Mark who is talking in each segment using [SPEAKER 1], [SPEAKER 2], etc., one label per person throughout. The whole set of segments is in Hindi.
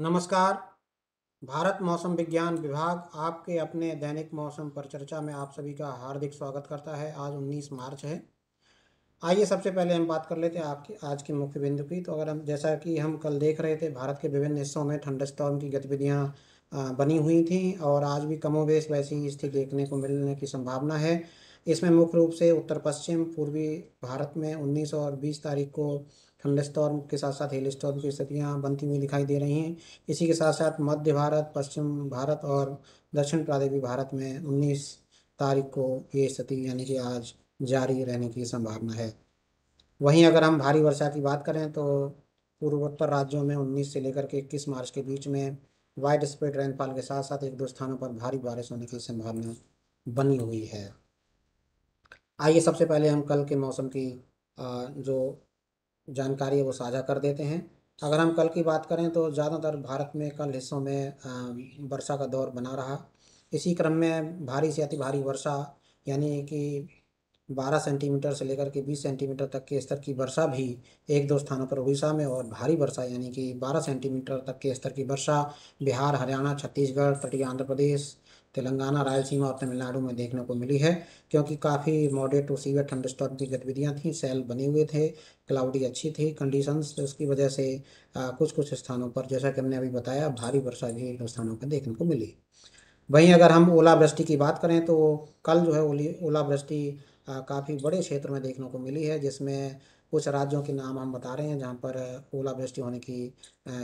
[SPEAKER 1] नमस्कार भारत मौसम विज्ञान विभाग आपके अपने दैनिक मौसम पर चर्चा में आप सभी का हार्दिक स्वागत करता है आज 19 मार्च है आइए सबसे पहले हम बात कर लेते हैं आपके आज के मुख्य बिंदु की तो अगर हम जैसा कि हम कल देख रहे थे भारत के विभिन्न हिस्सों में ठंड स्टॉर्म की गतिविधियाँ बनी हुई थी और आज भी कमोबेश वैसी ही स्थिति देखने को मिलने की संभावना है इसमें मुख्य रूप से उत्तर पश्चिम पूर्वी भारत में उन्नीस और बीस तारीख को थंडस्टॉर्म के साथ साथ हेल स्टॉर्म की स्थितियाँ बनती हुई दिखाई दे रही हैं इसी के साथ साथ मध्य भारत पश्चिम भारत और दक्षिण प्रादेशिक भारत में उन्नीस तारीख को ये स्थिति यानी कि आज जारी रहने की संभावना है वहीं अगर हम भारी वर्षा की बात करें तो पूर्वोत्तर राज्यों में उन्नीस से लेकर के इक्कीस मार्च के बीच में वाइड स्प्रेड रेनफॉल के साथ साथ एक दो स्थानों पर भारी बारिश होने की संभावना बनी हुई है आइए सबसे पहले हम कल के मौसम की जो जानकारी है वो साझा कर देते हैं अगर हम कल की बात करें तो ज़्यादातर भारत में कल हिस्सों में वर्षा का दौर बना रहा इसी क्रम में भारी से अति भारी वर्षा यानी कि 12 सेंटीमीटर से लेकर के 20 सेंटीमीटर तक के स्तर की वर्षा भी एक दो स्थानों पर उड़ीसा में और भारी वर्षा यानी कि 12 सेंटीमीटर तक के स्तर की वर्षा बिहार हरियाणा छत्तीसगढ़ तटीय आंध्र प्रदेश तेलंगाना रायलसीमा और तमिलनाडु में देखने को मिली है क्योंकि काफ़ी मॉडरेट टू सीवियर स्टॉक की गतिविधियाँ थी सेल बने हुए थे क्लाउडी अच्छी थी कंडीशंस उसकी वजह से आ, कुछ कुछ स्थानों पर जैसा कि हमने अभी बताया भारी वर्षा भी इन स्थानों पर देखने को मिली वहीं अगर हम ओलावृष्टि की बात करें तो कल जो है ओलावृष्टि काफ़ी बड़े क्षेत्र में देखने को मिली है जिसमें कुछ राज्यों के नाम हम बता रहे हैं जहाँ पर ओलावृष्टि होने की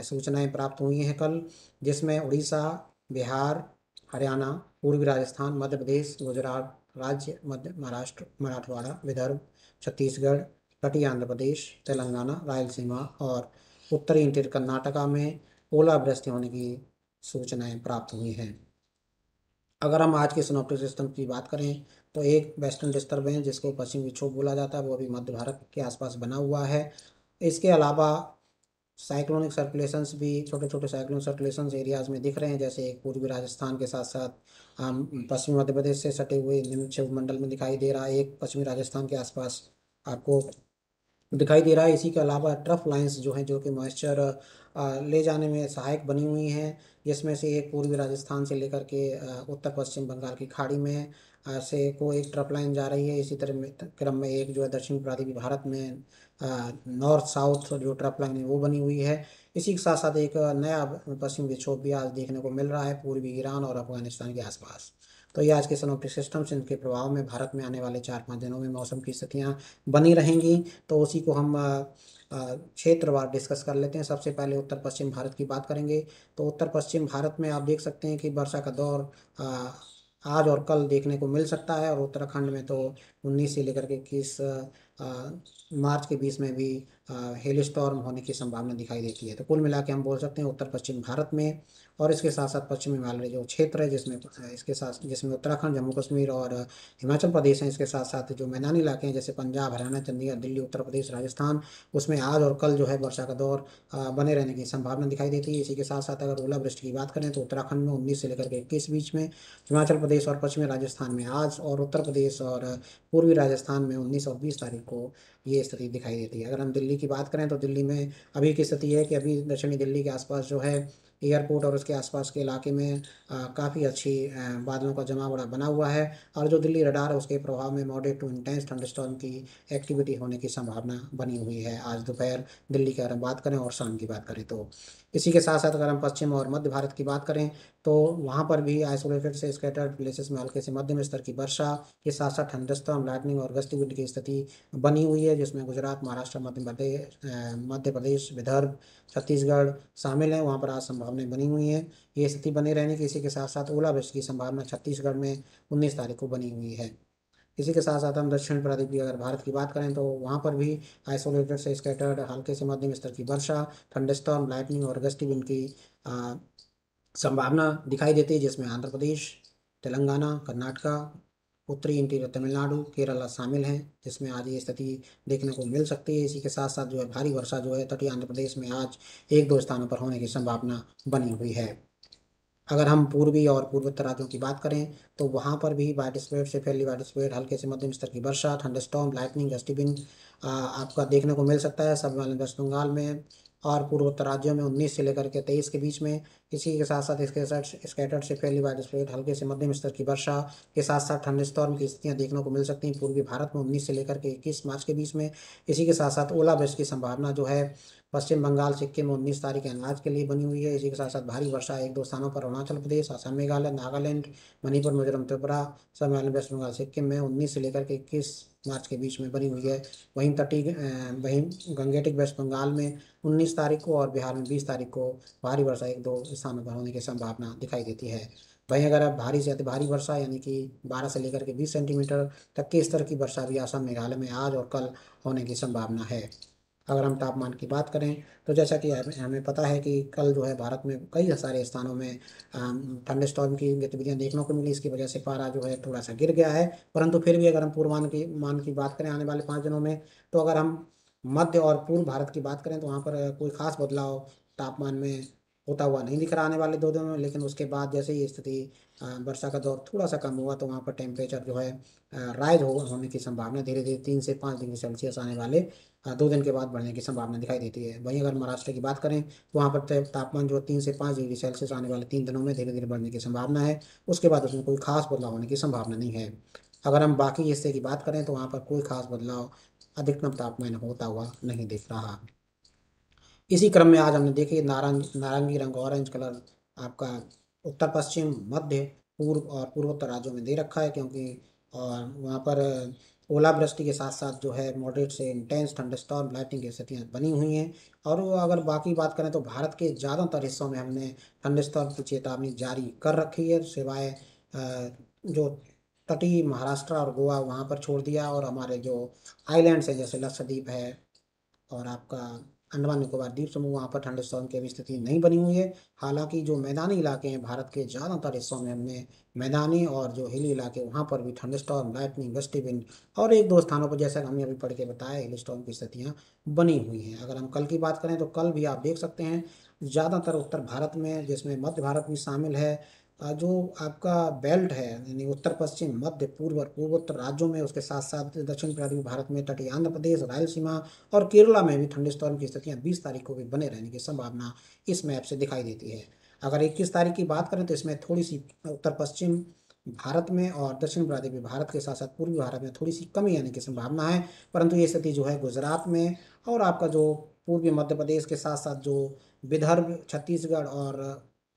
[SPEAKER 1] सूचनाएं प्राप्त हुई हैं कल जिसमें उड़ीसा बिहार हरियाणा पूर्वी राजस्थान मध्य प्रदेश गुजरात राज्य मध्य महाराष्ट्र मराठवाड़ा विदर्भ छत्तीसगढ़ तटीय आंध्र प्रदेश तेलंगाना रायलसीमा और उत्तरी इंटर कर्नाटका में ओलावृष्टि होने की सूचनाएं प्राप्त हुई हैं अगर हम आज के सिनोप्टिक सिस्टम की बात करें तो एक वेस्टर्न डिस्टर्बेंस जिसको पश्चिम विक्षोभ बोला जाता है वो अभी मध्य भारत के आसपास बना हुआ है इसके अलावा साइक्लोनिक सर्कुलेशंस भी छोटे छोटे साइक्लोन सर्कुलेशंस एरियाज में दिख रहे हैं जैसे एक पूर्वी राजस्थान के साथ साथ हम पश्चिमी मध्य प्रदेश से सटे हुए निम्न मंडल में दिखाई दे रहा है एक पश्चिमी राजस्थान के आसपास आपको दिखाई दे रहा है इसी के अलावा ट्रफ लाइंस जो हैं जो कि मॉइस्चर ले जाने में सहायक बनी हुई हैं जिसमें से एक पूर्वी राजस्थान से लेकर के उत्तर पश्चिम बंगाल की खाड़ी में से को एक ट्रप लाइन जा रही है इसी तरह क्रम में एक जो है दक्षिण प्राधिक भारत में नॉर्थ साउथ जो ट्रप लाइन है वो बनी हुई है इसी के साथ साथ एक नया पश्चिम विक्षोभ भी आज देखने को मिल रहा है पूर्वी ईरान और अफगानिस्तान के आसपास तो ये आज के सनोप्टिक सिस्टम्स इनके प्रभाव में भारत में आने वाले चार पाँच दिनों में मौसम की स्थितियाँ बनी रहेंगी तो उसी को हम क्षेत्रवार डिस्कस कर लेते हैं सबसे पहले उत्तर पश्चिम भारत की बात करेंगे तो उत्तर पश्चिम भारत में आप देख सकते हैं कि वर्षा का दौर आज और कल देखने को मिल सकता है और उत्तराखंड में तो उन्नीस से लेकर के इक्कीस मार्च के बीच में भी हेल स्टॉर्म होने की संभावना दिखाई देती है तो कुल मिला के हम बोल सकते हैं उत्तर पश्चिम भारत में और इसके साथ साथ पश्चिम हिमालय जो क्षेत्र है जिसमें इसके साथ जिसमें उत्तराखंड जम्मू कश्मीर और हिमाचल प्रदेश हैं इसके साथ साथ जो मैदानी इलाके हैं जैसे पंजाब हरियाणा चंडीगढ़ दिल्ली उत्तर प्रदेश राजस्थान उसमें आज और कल जो है वर्षा का दौर बने रहने की संभावना दिखाई देती है इसी के साथ साथ अगर ओलावृष्टि की बात करें तो उत्तराखंड में उन्नीस से लेकर के इक्कीस बीच में हिमाचल प्रदेश और पश्चिमी राजस्थान में आज और उत्तर प्रदेश और पूर्वी राजस्थान में उन्नीस और बीस तारीख को ये स्थिति दिखाई देती है अगर हम दिल्ली की बात करें तो दिल्ली में अभी की स्थिति है कि अभी दक्षिणी दिल्ली के आसपास जो है एयरपोर्ट और उसके आसपास के इलाके में काफ़ी अच्छी बादलों का जमा बड़ा बना हुआ है और जो दिल्ली रडार है उसके प्रभाव में मॉडरेट टू इंटेंस थंडस्टॉर्म की एक्टिविटी होने की संभावना बनी हुई है आज दोपहर दिल्ली की अगर हम बात करें और शाम की बात करें तो इसी के साथ साथ अगर हम पश्चिम और मध्य भारत की बात करें तो वहाँ पर भी आइसोलेटेड से स्कैटर्ड प्लेसेस में हल्के से मध्यम स्तर की वर्षा के साथ साथ ठंडस्तम लाइटनिंग और विंड की स्थिति बनी हुई है जिसमें गुजरात महाराष्ट्र मध्य प्रदेश मध्य प्रदेश विदर्भ छत्तीसगढ़ शामिल हैं वहाँ पर आज संभावनाएं बनी हुई हैं ये स्थिति बने रहने की इसी के साथ साथ ओलावृष्टि की संभावना छत्तीसगढ़ में उन्नीस तारीख को बनी हुई है इसी के साथ साथ हम दक्षिण प्रदीप की अगर भारत की बात करें तो वहाँ पर भी आइसोलेटेड से स्कैटर्ड हल्के से मध्यम स्तर की वर्षा ठंडस्तम लाइटनिंग और गस्ती विंड की संभावना दिखाई देती है जिसमें आंध्र प्रदेश तेलंगाना कर्नाटका उत्तरी इंटीरियर तमिलनाडु केरला शामिल हैं जिसमें आज ये स्थिति देखने को मिल सकती है इसी के साथ साथ जो है भारी वर्षा जो है तटीय आंध्र प्रदेश में आज एक दो स्थानों पर होने की संभावना बनी हुई है अगर हम पूर्वी और पूर्वोत्तर राज्यों की बात करें तो वहाँ पर भी वाइटिस्पेट से फैली वाइटिस्पेट हल्के से मध्यम स्तर की वर्षा ठंडस्टॉम लाइटनिंग डस्टबिन आपका देखने को मिल सकता है सब वेस्ट बंगाल में और पूर्वोत्तर राज्यों में उन्नीस से लेकर के तेईस के बीच में इसी के साथ साथ इसके साथ स्कैटर्ड से फैली वाइड हल्के से मध्यम स्तर की वर्षा के साथ साथ ठंड स्टॉर्म की स्थितियाँ देखने को मिल सकती हैं पूर्वी भारत में उन्नीस से लेकर के इक्कीस मार्च के बीच में इसी के साथ साथ ओलावृष्टि की संभावना जो है पश्चिम बंगाल सिक्किम में उन्नीस तारीख अनाज के लिए बनी हुई है इसी के साथ साथ भारी वर्षा एक दो स्थानों पर अरुणाचल प्रदेश असम मेघालय नागालैंड मणिपुर मिजोरम त्रिपुरा सब वेस्ट बंगाल सिक्किम में उन्नीस से लेकर के इक्कीस मार्च के बीच में बनी हुई है वहीं तटी वहीं गंगेटिक वेस्ट बंगाल में 19 तारीख को और बिहार में 20 तारीख को भारी वर्षा एक दो स्थानों पर होने की संभावना दिखाई देती है वहीं अगर आप भारी से अति भारी वर्षा यानी कि 12 से लेकर के 20 सेंटीमीटर तक के स्तर की वर्षा भी असम मेघालय में आज और कल होने की संभावना है अगर हम तापमान की बात करें तो जैसा कि हमें पता है कि कल जो है भारत में कई सारे स्थानों में ठंड स्टॉर्म की गतिविधियाँ देखने को मिली इसकी वजह से पारा जो है थोड़ा सा गिर गया है परंतु फिर भी अगर हम पूर्वान की मान की बात करें आने वाले पाँच दिनों में तो अगर हम मध्य और पूर्व भारत की बात करें तो वहाँ पर कोई खास बदलाव तापमान में होता हुआ नहीं दिख रहा आने वाले दो दिनों में लेकिन उसके बाद जैसे ही स्थिति वर्षा का दौर थोड़ा सा कम हुआ तो वहाँ पर टेम्परेचर जो है राइज हो होने की संभावना धीरे धीरे तीन से पाँच डिग्री सेल्सियस आने वाले हाँ, दो दिन के बाद बढ़ने की संभावना दिखाई देती है वहीं अगर महाराष्ट्र की बात करें तो वहाँ पर तापमान जो तीन से पाँच डिग्री सेल्सियस आने वाले तीन दिनों में धीरे धीरे बढ़ने की संभावना है उसके बाद उसमें कोई खास बदलाव होने की संभावना नहीं है अगर हम बाकी हिस्से की बात करें तो वहाँ पर कोई खास बदलाव अधिकतम तापमान होता हुआ नहीं दिख रहा इसी क्रम में आज हमने देखी नारंग नारंगी रंग ऑरेंज कलर आपका उत्तर पश्चिम मध्य पूर्व और पूर्वोत्तर राज्यों में दे रखा है क्योंकि और वहाँ पर ओलावृष्टि के साथ साथ जो है मॉडरेट से इंटेंस स्टॉर्म लाइटिंग की स्थितियाँ बनी हुई हैं और वो अगर बाकी बात करें तो भारत के ज़्यादातर हिस्सों में हमने स्टॉर्म की चेतावनी जारी कर रखी है सिवाय जो तटीय महाराष्ट्र और गोवा वहाँ पर छोड़ दिया और हमारे जो आइलैंड्स हैं जैसे लक्षद्वीप है और आपका अंडमान निकोबार द्वीप समूह वहाँ पर ठंड स्टॉर्म की अभी स्थिति नहीं बनी हुई है हालांकि जो मैदानी इलाके हैं भारत के ज़्यादातर हिस्सों में हमने मैदानी और जो हिली इलाके वहाँ पर भी ठंड स्टॉर्म लाइटनिंग वेस्टी विंड और एक दो स्थानों पर जैसा हमने अभी पढ़ के बताया हिल स्टॉर्म की स्थितियाँ बनी हुई हैं अगर हम कल की बात करें तो कल भी आप देख सकते हैं ज़्यादातर उत्तर भारत में जिसमें मध्य भारत भी शामिल है जो आपका बेल्ट है यानी उत्तर पश्चिम मध्य पूर्व और पूर्वोत्तर राज्यों में उसके साथ साथ दक्षिण पूर्वी भारत में तटीय आंध्र प्रदेश रायलसीमा और केरला में भी ठंडे स्टॉर्म की स्थितियाँ बीस तारीख को भी बने रहने की संभावना इस मैप से दिखाई देती है अगर इक्कीस तारीख की बात करें तो इसमें थोड़ी सी उत्तर पश्चिम भारत में और दक्षिण प्रादेशिक भारत के साथ साथ पूर्वी भारत में थोड़ी सी कमी आने की संभावना है परंतु ये स्थिति जो है गुजरात में और आपका जो पूर्वी मध्य प्रदेश के साथ साथ जो विदर्भ छत्तीसगढ़ और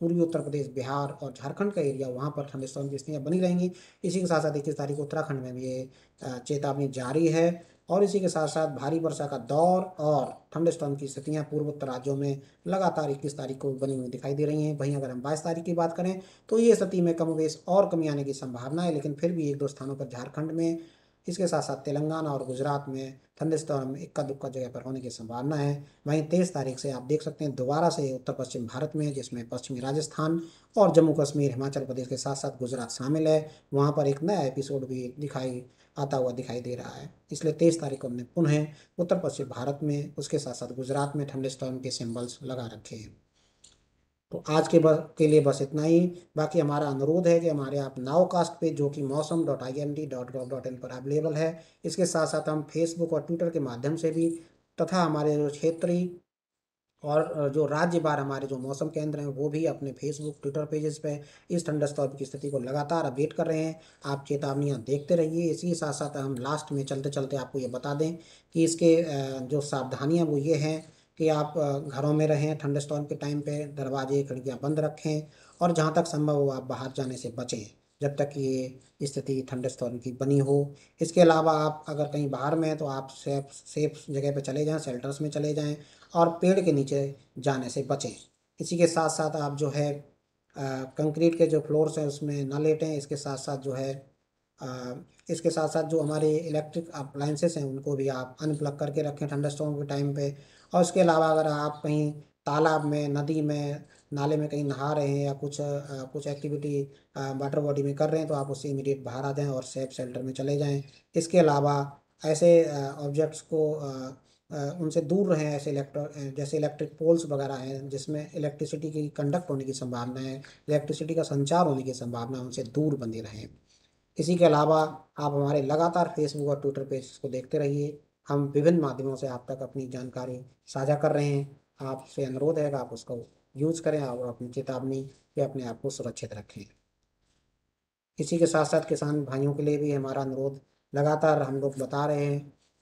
[SPEAKER 1] पूर्वी उत्तर प्रदेश बिहार और झारखंड का एरिया वहाँ पर ठंडे स्टॉन की स्थितियाँ बनी रहेंगी इसी के साथ साथ इक्कीस तारीख को उत्तराखंड में भी ये चेतावनी जारी है और इसी के साथ साथ भारी वर्षा का दौर और ठंडे स्टॉन की स्थितियाँ पूर्वोत्तर राज्यों में लगातार इक्कीस तारीख को बनी हुई दिखाई दे रही हैं वहीं अगर हम बाईस तारीख की बात करें तो ये स्थिति में कम और कमी आने की संभावना है लेकिन फिर भी एक दो स्थानों पर झारखंड में इसके साथ साथ तेलंगाना और गुजरात में ठंडे स्थान में इक्का दुक्का जगह पर होने की संभावना है वहीं तेईस तारीख से आप देख सकते हैं दोबारा से उत्तर पश्चिम भारत में जिसमें पश्चिमी राजस्थान और जम्मू कश्मीर हिमाचल प्रदेश के साथ साथ गुजरात शामिल है वहाँ पर एक नया एपिसोड भी दिखाई आता हुआ दिखाई दे रहा है इसलिए तेईस तारीख को हमने पुनः उत्तर पश्चिम भारत में उसके साथ साथ गुजरात में ठंडे स्टॉर्म के सिम्बल्स लगा रखे हैं तो आज के बस के लिए बस इतना ही बाकी हमारा अनुरोध है कि हमारे आप नाव कास्ट पे जो कि Mausam dot I N D dot gov dot in पर अवेलेबल है इसके साथ साथ हम फेसबुक और ट्विटर के माध्यम से भी तथा हमारे जो क्षेत्रीय और जो राज्य बार हमारे जो मौसम केंद्र हैं वो भी अपने फेसबुक ट्विटर पेजेस पे इस थंडरस्टॉर्म की स्थिति को लगातार अपडेट कर रहे हैं आप चेतावनियां देखते रहिए इसी के साथ साथ हम लास्ट में चलते चलते आपको ये बता दें कि इसके जो सावधानियां वो ये हैं कि आप घरों में रहें ठंड स्टॉर्म के टाइम पे दरवाजे खिड़कियाँ बंद रखें और जहाँ तक संभव हो आप बाहर जाने से बचें जब तक ये स्थिति ठंड स्टॉन की बनी हो इसके अलावा आप अगर कहीं बाहर में हैं तो आप सेफ सेफ जगह पे चले जाएं सेल्टर्स में चले जाएं और पेड़ के नीचे जाने से बचें इसी के साथ साथ आप जो है कंक्रीट के जो फ्लोर्स हैं उसमें ना लेटें इसके साथ साथ जो है आ, इसके साथ साथ जो हमारे इलेक्ट्रिक अप्लाइंसेस हैं उनको भी आप अनप्लग करके रखें ठंडा स्टॉम के टाइम पे और इसके अलावा अगर आप कहीं तालाब में नदी में नाले में कहीं नहा रहे हैं या कुछ आ, कुछ एक्टिविटी वाटर बॉडी में कर रहे हैं तो आप उससे इमीडिएट बाहर आ जाएँ और सेफ शेल्टर में चले जाएँ इसके अलावा ऐसे ऑब्जेक्ट्स को आ, उनसे दूर रहें ऐसे इलेक्ट्रो जैसे इलेक्ट्रिक पोल्स वगैरह हैं जिसमें इलेक्ट्रिसिटी की कंडक्ट होने की संभावना है इलेक्ट्रिसिटी का संचार होने की संभावना उनसे दूर बने रहें इसी के अलावा आप हमारे लगातार फेसबुक और ट्विटर पेज को देखते रहिए हम विभिन्न माध्यमों से आप तक अपनी जानकारी साझा कर रहे हैं आपसे अनुरोध है कि आप उसको यूज करें और अपनी चेतावनी पे अपने आप को सुरक्षित रखें इसी के साथ साथ किसान भाइयों के लिए भी हमारा अनुरोध लगातार हम लोग बता रहे हैं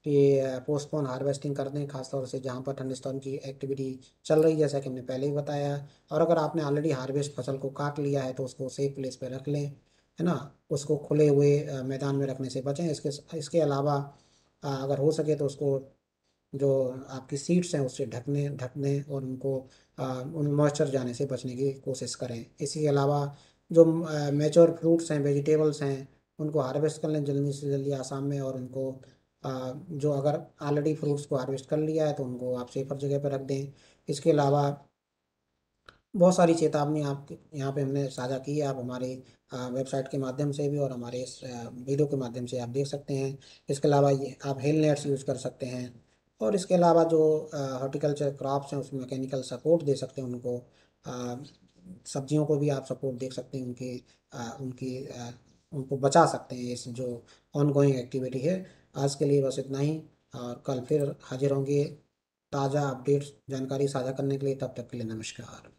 [SPEAKER 1] कि पोस्टपोन हार्वेस्टिंग कर दें खासतौर से जहाँ पर ठंड स्टॉन की एक्टिविटी चल रही है जैसा कि हमने पहले ही बताया और अगर आपने ऑलरेडी हार्वेस्ट फसल को काट लिया है तो उसको सेफ प्लेस पर रख लें है ना उसको खुले हुए मैदान में रखने से बचें इसके इसके अलावा अगर हो सके तो उसको जो आपकी सीड्स हैं उससे ढकने ढकने और उनको उन मॉइस्चर जाने से बचने की कोशिश करें इसी के अलावा जो मेचोर फ्रूट्स हैं वेजिटेबल्स हैं उनको हार्वेस्ट कर लें जल्दी से जल्दी आसाम में और उनको आ, जो अगर ऑलरेडी फ्रूट्स को हार्वेस्ट कर लिया है तो उनको आप सेफर जगह पर रख दें इसके अलावा बहुत सारी चेतावनी आपके यहाँ पे हमने साझा की है आप हमारे वेबसाइट के माध्यम से भी और हमारे इस वीडियो के माध्यम से आप देख सकते हैं इसके अलावा ये आप हेल नेट्स यूज़ कर सकते हैं और इसके अलावा जो हॉर्टिकल्चर क्रॉप्स हैं उसमें मैकेनिकल सपोर्ट दे सकते हैं उनको सब्जियों को भी आप सपोर्ट दे सकते हैं उनके उनकी उनको बचा सकते हैं इस जो ऑनगोइंग एक्टिविटी है आज के लिए बस इतना ही और कल फिर हाजिर होंगे ताज़ा अपडेट्स जानकारी साझा करने के लिए तब तक के लिए नमस्कार